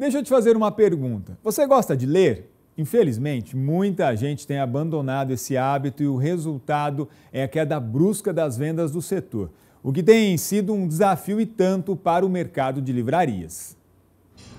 Deixa eu te fazer uma pergunta. Você gosta de ler? Infelizmente, muita gente tem abandonado esse hábito e o resultado é a queda brusca das vendas do setor, o que tem sido um desafio e tanto para o mercado de livrarias.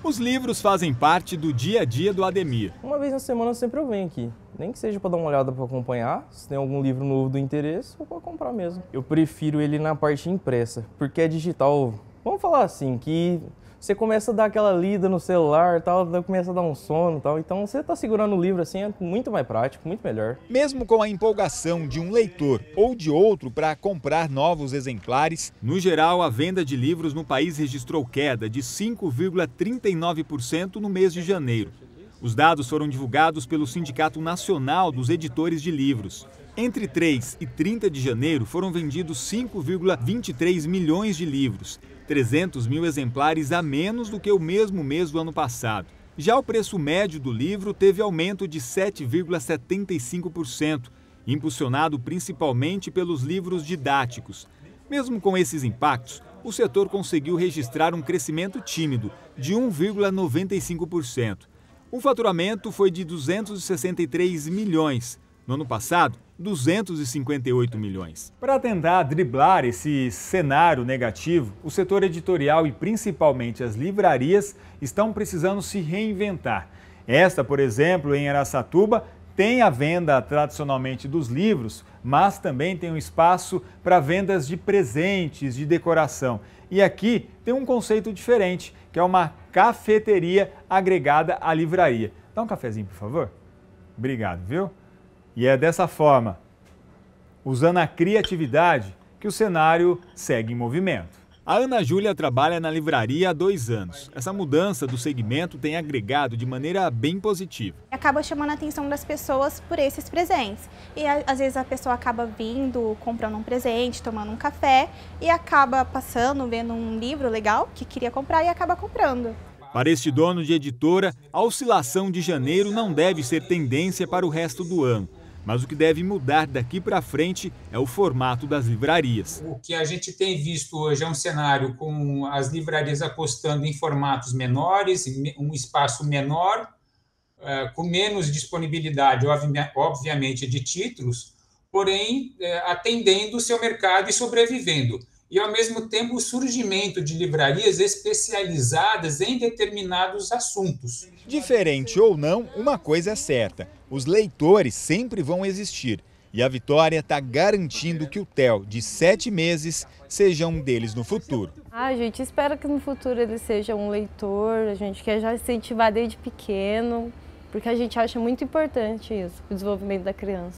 Os livros fazem parte do dia a dia do Ademir. Uma vez na semana sempre eu venho aqui, nem que seja para dar uma olhada para acompanhar, se tem algum livro novo do interesse, eu vou comprar mesmo. Eu prefiro ele na parte impressa, porque é digital, Vamos falar assim, que você começa a dar aquela lida no celular tal, começa a dar um sono tal. Então você está segurando o livro assim é muito mais prático, muito melhor. Mesmo com a empolgação de um leitor ou de outro para comprar novos exemplares, no geral a venda de livros no país registrou queda de 5,39% no mês de janeiro. Os dados foram divulgados pelo Sindicato Nacional dos Editores de Livros. Entre 3 e 30 de janeiro foram vendidos 5,23 milhões de livros, 300 mil exemplares a menos do que o mesmo mês do ano passado. Já o preço médio do livro teve aumento de 7,75%, impulsionado principalmente pelos livros didáticos. Mesmo com esses impactos, o setor conseguiu registrar um crescimento tímido de 1,95%. O faturamento foi de 263 milhões. No ano passado, 258 milhões. Para tentar driblar esse cenário negativo, o setor editorial e principalmente as livrarias estão precisando se reinventar. Esta, por exemplo, em Aracatuba, tem a venda tradicionalmente dos livros, mas também tem um espaço para vendas de presentes, de decoração. E aqui tem um conceito diferente que é uma cafeteria agregada à livraria. Dá um cafezinho, por favor? Obrigado, viu? E é dessa forma, usando a criatividade, que o cenário segue em movimento. A Ana Júlia trabalha na livraria há dois anos. Essa mudança do segmento tem agregado de maneira bem positiva. Acaba chamando a atenção das pessoas por esses presentes. E às vezes a pessoa acaba vindo, comprando um presente, tomando um café e acaba passando, vendo um livro legal que queria comprar e acaba comprando. Para este dono de editora, a oscilação de janeiro não deve ser tendência para o resto do ano. Mas o que deve mudar daqui para frente é o formato das livrarias. O que a gente tem visto hoje é um cenário com as livrarias apostando em formatos menores, um espaço menor, eh, com menos disponibilidade, obviamente, de títulos, porém eh, atendendo o seu mercado e sobrevivendo. E, ao mesmo tempo, o surgimento de livrarias especializadas em determinados assuntos. Diferente ou não, uma coisa é certa: os leitores sempre vão existir e a Vitória está garantindo que o TEL de sete meses seja um deles no futuro. A ah, gente espera que no futuro ele seja um leitor, a gente quer já incentivar desde pequeno, porque a gente acha muito importante isso, o desenvolvimento da criança.